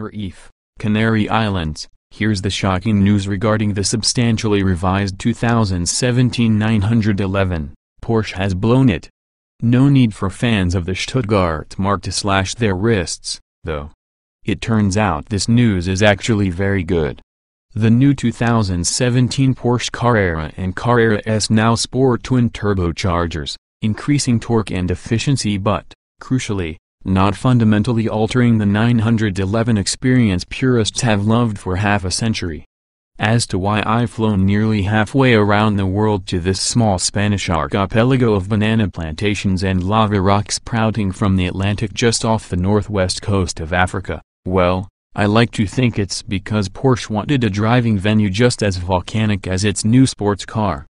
Tenerife, Canary Islands, here's the shocking news regarding the substantially revised 2017 911. Porsche has blown it. No need for fans of the Stuttgart Mark to slash their wrists, though. It turns out this news is actually very good. The new 2017 Porsche Carrera and Carrera S now sport twin turbochargers, increasing torque and efficiency but, crucially, not fundamentally altering the 911 experience purists have loved for half a century. As to why I've flown nearly halfway around the world to this small Spanish archipelago of banana plantations and lava rock sprouting from the Atlantic just off the northwest coast of Africa, well, I like to think it's because Porsche wanted a driving venue just as volcanic as its new sports car.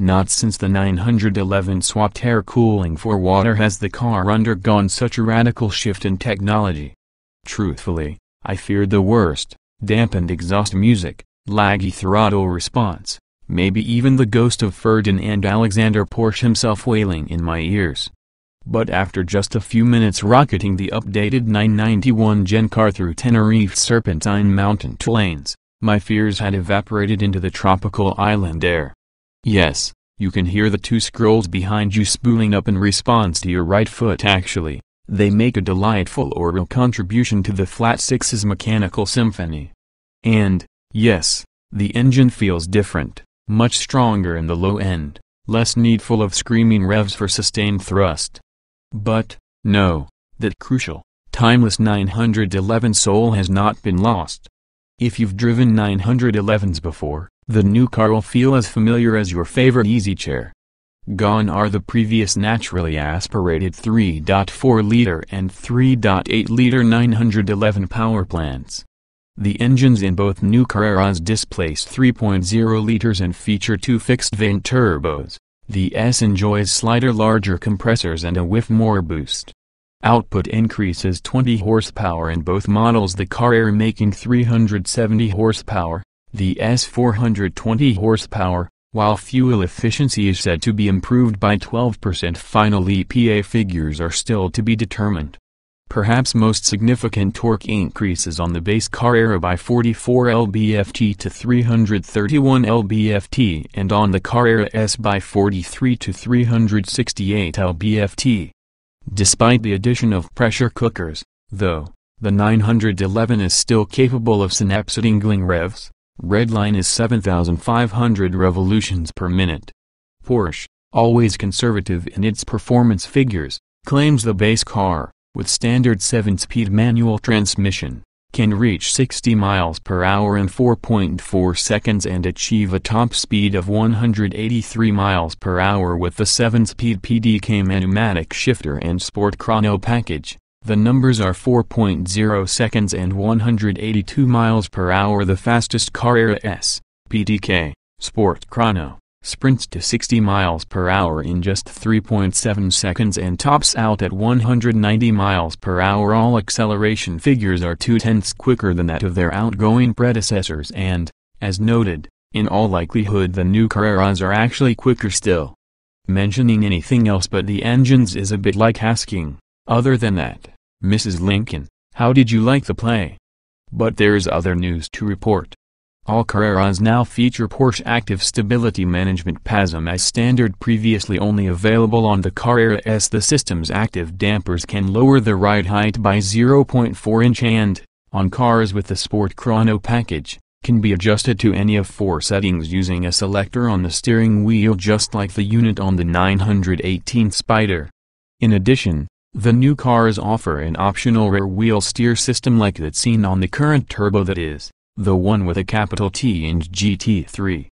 Not since the 911 swapped air cooling for water has the car undergone such a radical shift in technology. Truthfully, I feared the worst, dampened exhaust music, laggy throttle response, maybe even the ghost of Ferdinand Alexander Porsche himself wailing in my ears. But after just a few minutes rocketing the updated 991 Gen car through Tenerife's serpentine mountain lanes, my fears had evaporated into the tropical island air. Yes, you can hear the two scrolls behind you spooling up in response to your right foot actually, they make a delightful oral contribution to the flat six's mechanical symphony. And, yes, the engine feels different, much stronger in the low end, less needful of screaming revs for sustained thrust. But, no, that crucial, timeless 911 soul has not been lost. If you've driven 911s before, the new car will feel as familiar as your favorite easy chair. Gone are the previous naturally aspirated 3.4-liter and 3.8-liter 911 power plants. The engines in both new Carreras displace 3.0 liters and feature two fixed-vane turbos. The S enjoys slighter larger compressors and a whiff more boost. Output increases 20 horsepower in both models the Carrera making 370 horsepower, the S 420 horsepower, while fuel efficiency is said to be improved by 12% final EPA figures are still to be determined. Perhaps most significant torque increases on the base car era by 44 lb-ft to 331 lb-ft and on the car era S by 43 to 368 lb-ft. Despite the addition of pressure cookers, though, the 911 is still capable of synapse-tingling revs. Red line is 7,500 revolutions per minute. Porsche, always conservative in its performance figures, claims the base car, with standard 7-speed manual transmission, can reach 60 miles per hour in 4.4 seconds and achieve a top speed of 183 miles per hour with the 7-speed PDK pneumatic shifter and sport chrono package. The numbers are 4.0 seconds and 182 miles per hour. The fastest Carrera S, PDK, Sport Chrono, sprints to 60 miles per hour in just 3.7 seconds and tops out at 190 miles per hour. All acceleration figures are two tenths quicker than that of their outgoing predecessors and, as noted, in all likelihood the new Carreras are actually quicker still. Mentioning anything else but the engines is a bit like asking, other than that, Mrs. Lincoln, how did you like the play? But there's other news to report. All Carreras now feature Porsche Active Stability Management PASM as standard previously only available on the Carrera S. The system's active dampers can lower the ride height by 0.4 inch and, on cars with the Sport Chrono package, can be adjusted to any of four settings using a selector on the steering wheel just like the unit on the 918 Spider. In addition, the new cars offer an optional rear wheel steer system like that seen on the current turbo that is, the one with a capital T and GT3.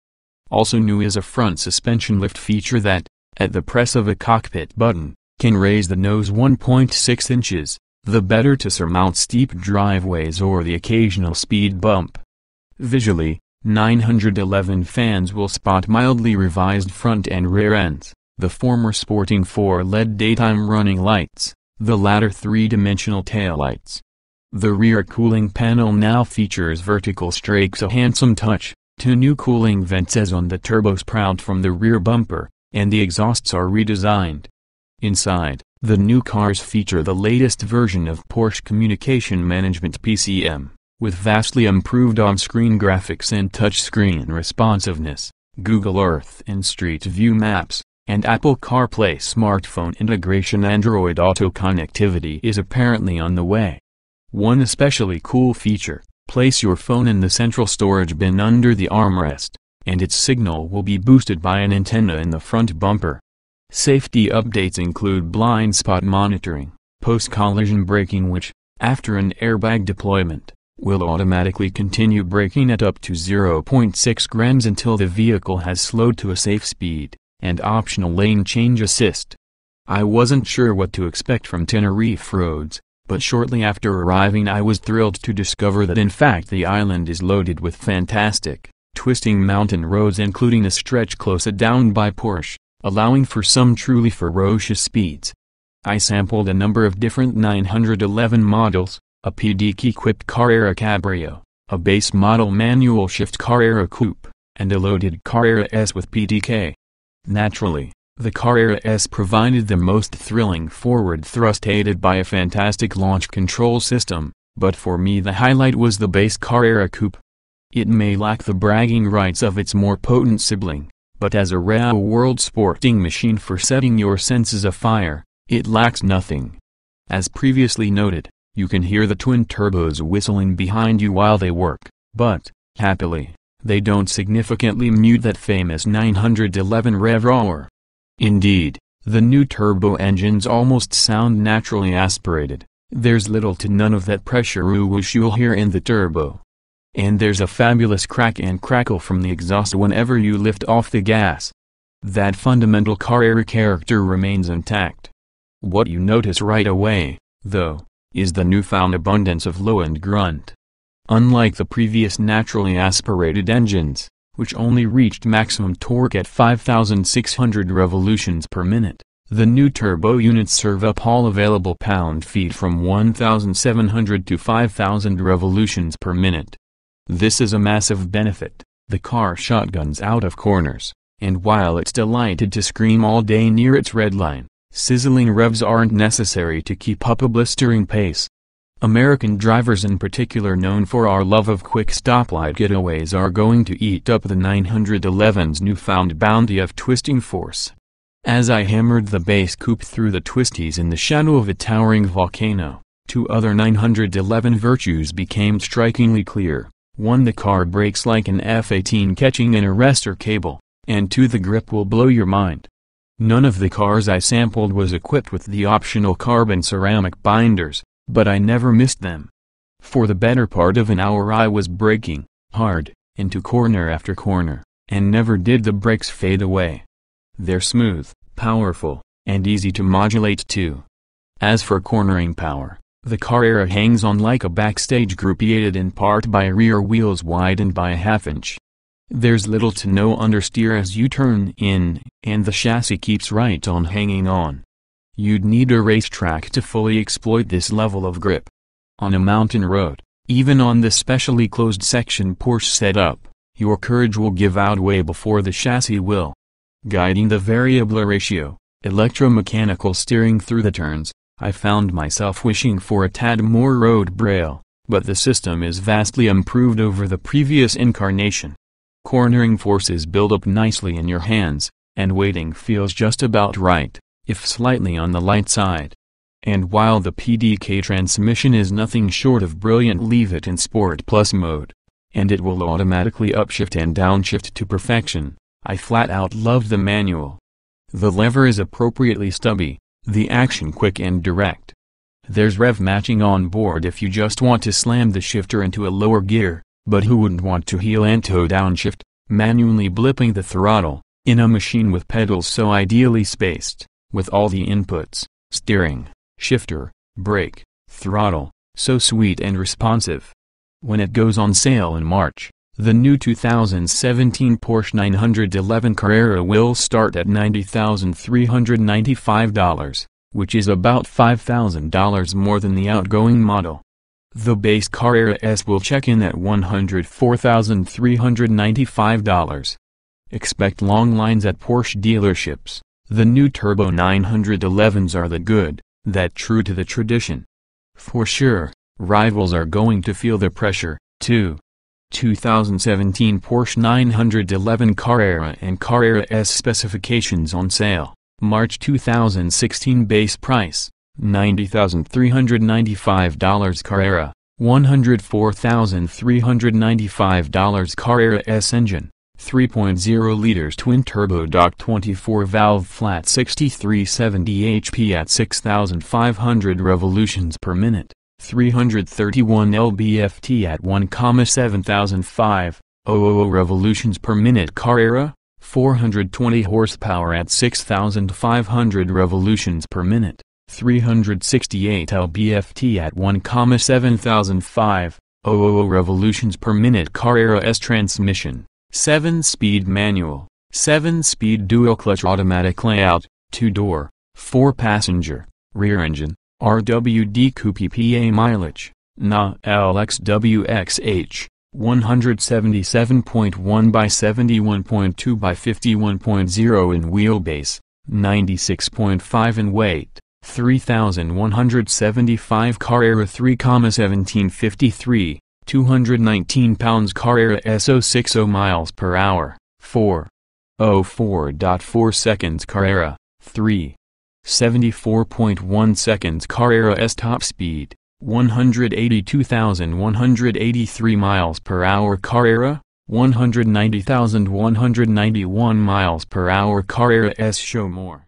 Also new is a front suspension lift feature that, at the press of a cockpit button, can raise the nose 1.6 inches, the better to surmount steep driveways or the occasional speed bump. Visually, 911 fans will spot mildly revised front and rear ends the former sporting four LED daytime running lights, the latter three-dimensional taillights. The rear cooling panel now features vertical strakes a handsome touch, two new cooling vents as on the turbo sprout from the rear bumper, and the exhausts are redesigned. Inside, the new cars feature the latest version of Porsche Communication Management PCM, with vastly improved on-screen graphics and touchscreen responsiveness, Google Earth and Street View maps, and Apple CarPlay smartphone integration Android Auto connectivity is apparently on the way. One especially cool feature, place your phone in the central storage bin under the armrest, and its signal will be boosted by an antenna in the front bumper. Safety updates include blind spot monitoring, post-collision braking which, after an airbag deployment, will automatically continue braking at up to 0.6 grams until the vehicle has slowed to a safe speed and optional lane change assist. I wasn't sure what to expect from Tenerife roads, but shortly after arriving I was thrilled to discover that in fact the island is loaded with fantastic, twisting mountain roads including a stretch close down by Porsche, allowing for some truly ferocious speeds. I sampled a number of different 911 models, a PDK-equipped Carrera Cabrio, a base model manual shift Carrera Coupe, and a loaded Carrera S with PDK. Naturally, the Carrera S provided the most thrilling forward thrust aided by a fantastic launch control system, but for me the highlight was the base Carrera Coupe. It may lack the bragging rights of its more potent sibling, but as a real world sporting machine for setting your senses afire, it lacks nothing. As previously noted, you can hear the twin turbos whistling behind you while they work, but, happily, they don't significantly mute that famous 911 rev roar. Indeed, the new turbo engines almost sound naturally aspirated, there's little to none of that pressure whoosh you'll hear in the turbo. And there's a fabulous crack and crackle from the exhaust whenever you lift off the gas. That fundamental car air character remains intact. What you notice right away, though, is the newfound abundance of low and grunt. Unlike the previous naturally aspirated engines, which only reached maximum torque at 5,600 revolutions per minute, the new turbo units serve up all available pound-feet from 1,700 to 5,000 revolutions per minute. This is a massive benefit, the car shotguns out of corners, and while it's delighted to scream all day near its red line, sizzling revs aren't necessary to keep up a blistering pace. American drivers in particular known for our love of quick stoplight getaways are going to eat up the 911's newfound bounty of twisting force. As I hammered the base coupe through the twisties in the shadow of a towering volcano, two other 911 virtues became strikingly clear. One the car brakes like an F-18 catching an arrestor cable, and two the grip will blow your mind. None of the cars I sampled was equipped with the optional carbon ceramic binders, but I never missed them. For the better part of an hour I was breaking, hard, into corner after corner, and never did the breaks fade away. They're smooth, powerful, and easy to modulate too. As for cornering power, the Carrera hangs on like a backstage groupie, aided in part by rear wheels widened by a half inch. There's little to no understeer as you turn in, and the chassis keeps right on hanging on. You'd need a racetrack to fully exploit this level of grip. On a mountain road, even on the specially closed section Porsche set up, your courage will give out way before the chassis will. Guiding the variable ratio, electromechanical steering through the turns, I found myself wishing for a tad more road braille, but the system is vastly improved over the previous incarnation. Cornering forces build up nicely in your hands, and weighting feels just about right if slightly on the light side. And while the PDK transmission is nothing short of brilliant leave it in Sport Plus mode. And it will automatically upshift and downshift to perfection. I flat out love the manual. The lever is appropriately stubby, the action quick and direct. There's rev matching on board if you just want to slam the shifter into a lower gear, but who wouldn't want to heel and toe downshift, manually blipping the throttle, in a machine with pedals so ideally spaced with all the inputs, steering, shifter, brake, throttle, so sweet and responsive. When it goes on sale in March, the new 2017 Porsche 911 Carrera will start at $90,395, which is about $5,000 more than the outgoing model. The base Carrera S will check in at $104,395. Expect long lines at Porsche dealerships. The new Turbo 911s are the good, that true to the tradition. For sure, rivals are going to feel the pressure, too. 2017 Porsche 911 Carrera and Carrera S specifications on sale, March 2016 base price, $90,395 Carrera, $104,395 Carrera S engine, 3.0 liters twin turbo dock 24 valve flat 6370 HP at 6500 revolutions per minute, 331 lbft at 1,7005, revolutions per minute Carrera, 420 horsepower at 6500 revolutions per minute, 368 lbft at 1,7005, revolutions per minute Carrera S transmission. 7-speed manual, 7-speed dual-clutch automatic layout, 2-door, 4-passenger, rear engine, RWD coupe PA mileage, NA LXWXH, 177.1 by 71.2 by 51.0 in wheelbase, 96.5 in weight, 3175 car era. 3,1753, 219 pounds Carrera S060 miles per hour, 4.04.4 seconds Carrera, 3. 74.1 seconds Carrera S top speed, 182,183 miles per hour Carrera, 190,191 miles per hour Carrera S show more.